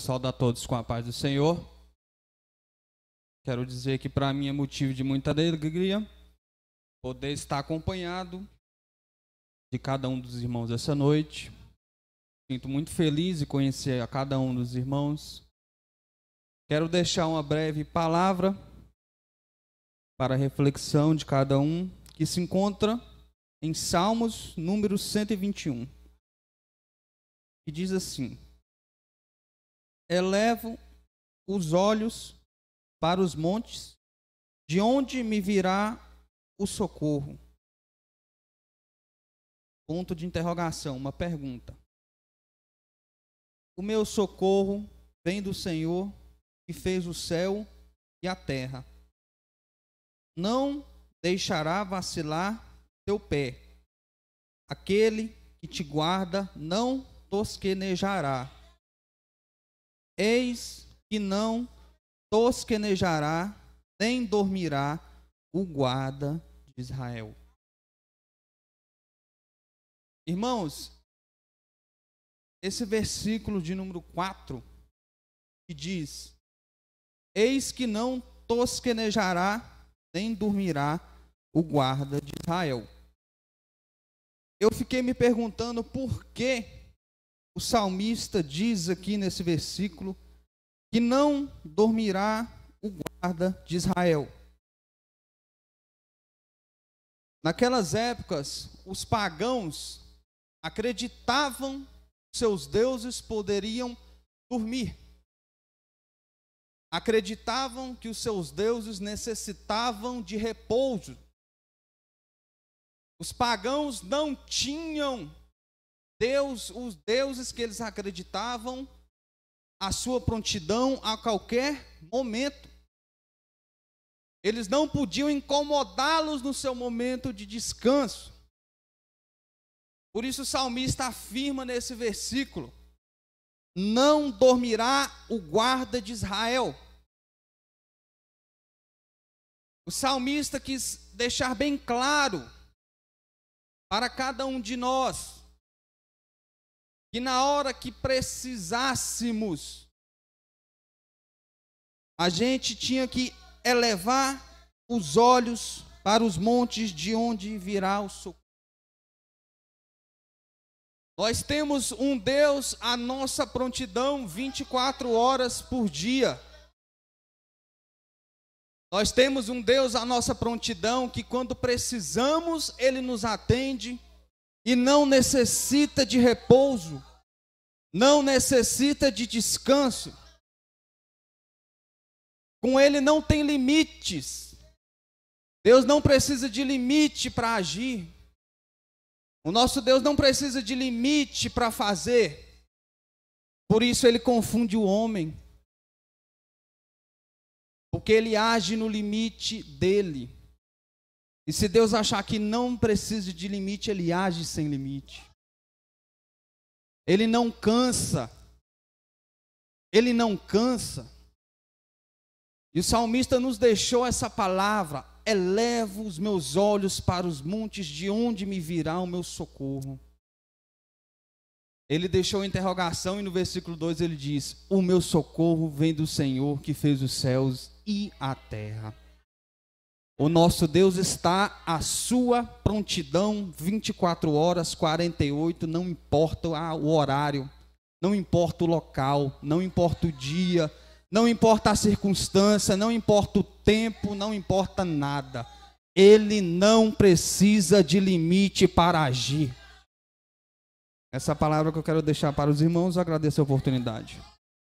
Saudar a todos com a paz do Senhor. Quero dizer que para mim é motivo de muita alegria poder estar acompanhado de cada um dos irmãos essa noite. Sinto muito feliz em conhecer a cada um dos irmãos. Quero deixar uma breve palavra para reflexão de cada um que se encontra em Salmos número 121. E diz assim: elevo os olhos para os montes, de onde me virá o socorro? Ponto de interrogação, uma pergunta. O meu socorro vem do Senhor que fez o céu e a terra. Não deixará vacilar teu pé. Aquele que te guarda não tosquenejará Eis que não tosquenejará, nem dormirá o guarda de Israel. Irmãos, esse versículo de número 4 que diz: Eis que não tosquenejará, nem dormirá o guarda de Israel. Eu fiquei me perguntando por que o salmista diz aqui nesse versículo que não dormirá o guarda de Israel. Naquelas épocas, os pagãos acreditavam que seus deuses poderiam dormir. Acreditavam que os seus deuses necessitavam de repouso. Os pagãos não tinham Deus, os deuses que eles acreditavam, a sua prontidão a qualquer momento. Eles não podiam incomodá-los no seu momento de descanso. Por isso o salmista afirma nesse versículo: Não dormirá o guarda de Israel. O salmista quis deixar bem claro para cada um de nós que na hora que precisássemos, a gente tinha que elevar os olhos para os montes de onde virá o socorro. Nós temos um Deus à nossa prontidão 24 horas por dia. Nós temos um Deus à nossa prontidão que, quando precisamos, Ele nos atende e não necessita de repouso, não necessita de descanso. Com ele não tem limites. Deus não precisa de limite para agir. O nosso Deus não precisa de limite para fazer. Por isso ele confunde o homem. Porque ele age no limite dele. E se Deus achar que não precisa de limite, Ele age sem limite. Ele não cansa. Ele não cansa. E o salmista nos deixou essa palavra: elevo os meus olhos para os montes, de onde me virá o meu socorro. Ele deixou a interrogação e no versículo 2 ele diz: O meu socorro vem do Senhor que fez os céus e a terra. O nosso Deus está à sua prontidão 24 horas, 48, não importa o horário, não importa o local, não importa o dia, não importa a circunstância, não importa o tempo, não importa nada. Ele não precisa de limite para agir. Essa é palavra que eu quero deixar para os irmãos, agradeço a oportunidade.